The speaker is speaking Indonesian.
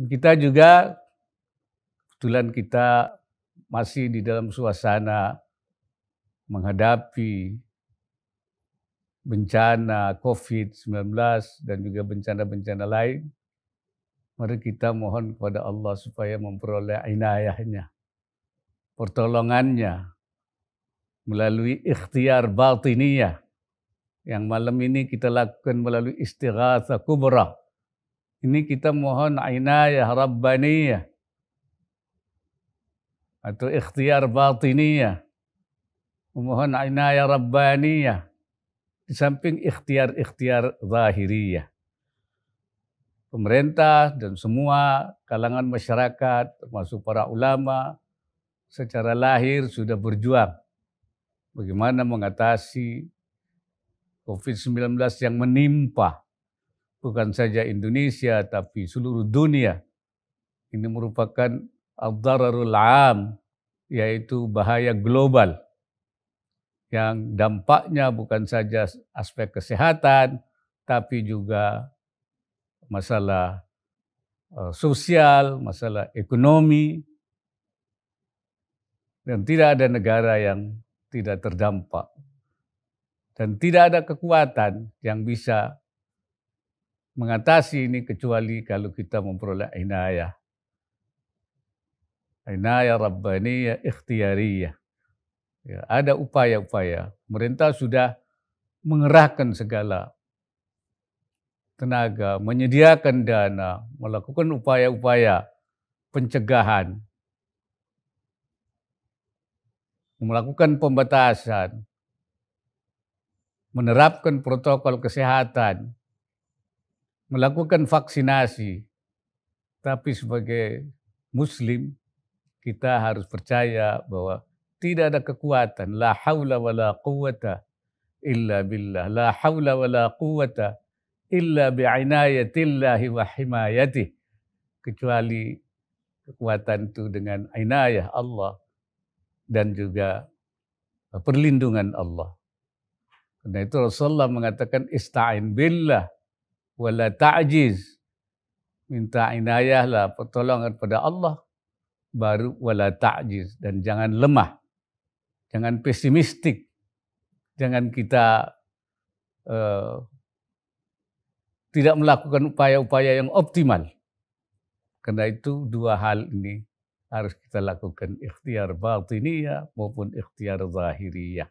Kita juga kebetulan kita masih di dalam suasana menghadapi bencana COVID-19 dan juga bencana-bencana lain, mari kita mohon kepada Allah supaya memperoleh inayahnya, pertolongannya melalui ikhtiar batiniyah yang malam ini kita lakukan melalui istighatha kubrah ini kita mohon aina inayah rabbaniyah atau ikhtiar ya batiniyah. ya inayah rabbaniyah di samping ikhtiar-ikhtiar zahiriyah. Pemerintah dan semua kalangan masyarakat termasuk para ulama secara lahir sudah berjuang bagaimana mengatasi COVID-19 yang menimpa bukan saja Indonesia tapi seluruh dunia. Ini merupakan ad-dararul am, yaitu bahaya global yang dampaknya bukan saja aspek kesehatan tapi juga masalah eh, sosial, masalah ekonomi dan tidak ada negara yang tidak terdampak dan tidak ada kekuatan yang bisa mengatasi ini kecuali kalau kita memperoleh inayah. Inayah Rabbaniyah ikhtiariyah. Ya, ada upaya-upaya. Pemerintah sudah mengerahkan segala tenaga, menyediakan dana, melakukan upaya-upaya pencegahan, melakukan pembatasan, menerapkan protokol kesehatan, melakukan vaksinasi, tapi sebagai Muslim kita harus percaya bahwa tidak ada kekuatan. La haula wa la quwata illa billah. La haula wa la quwata illa bi'inayatillahi wa himayatih. Kecuali kekuatan itu dengan inayah Allah dan juga perlindungan Allah. Karena itu Rasulullah mengatakan ista'in billah wala ta'jiz. Minta inayahlah pertolongan pada Allah baru wala ta'jiz dan jangan lemah. Jangan pesimistik. Jangan kita uh, tidak melakukan upaya-upaya yang optimal. Karena itu dua hal ini harus kita lakukan ikhtiar batiniyah maupun ikhtiar zahiriyah.